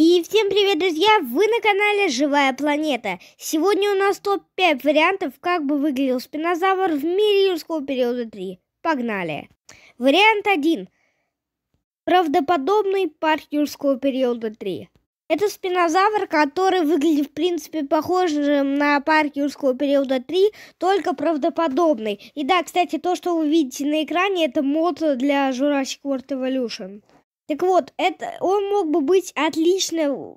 И всем привет, друзья! Вы на канале Живая Планета. Сегодня у нас топ-5 вариантов, как бы выглядел спинозавр в мире юрского периода 3. Погнали! Вариант 1. Правдоподобный парк юрского периода 3. Это спинозавр, который выглядит, в принципе, похожим на парк юрского периода 3, только правдоподобный. И да, кстати, то, что вы видите на экране, это мод для Jurassic World Evolution. Так вот, это он мог бы быть отлично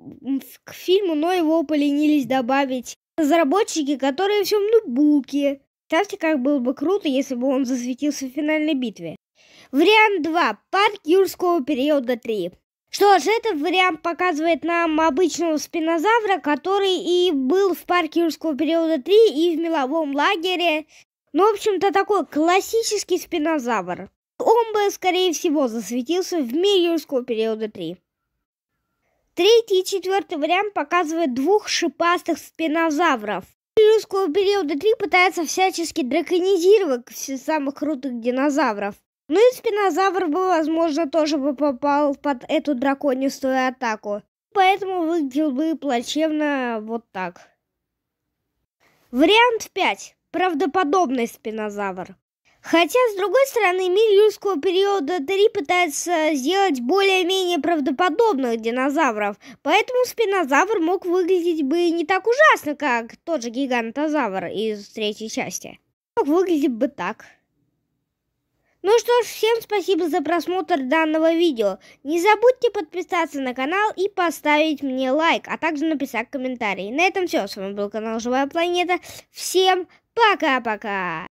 к фильму, но его поленились добавить разработчики, которые все в ноутбуке. Представьте, как было бы круто, если бы он засветился в финальной битве. Вариант 2. Парк юрского периода 3. Что ж, этот вариант показывает нам обычного спинозавра, который и был в парке юрского периода 3 и в меловом лагере. Ну, в общем-то, такой классический спинозавр он бы, скорее всего, засветился в мире юрского периода 3. Третий и четвертый вариант показывают двух шипастых спинозавров. Юрского периода 3 пытается всячески драконизировать все самых крутых динозавров. Ну и спинозавр бы, возможно, тоже бы попал под эту драконистую атаку. Поэтому выглядел бы плачевно вот так. Вариант 5. Правдоподобный спинозавр. Хотя, с другой стороны, мир юрского периода 3 пытается сделать более-менее правдоподобных динозавров, поэтому спинозавр мог выглядеть бы не так ужасно, как тот же гигантозавр из третьей части. Мог выглядеть бы так. Ну что ж, всем спасибо за просмотр данного видео. Не забудьте подписаться на канал и поставить мне лайк, а также написать комментарий. На этом все. С вами был канал Живая Планета. Всем пока-пока!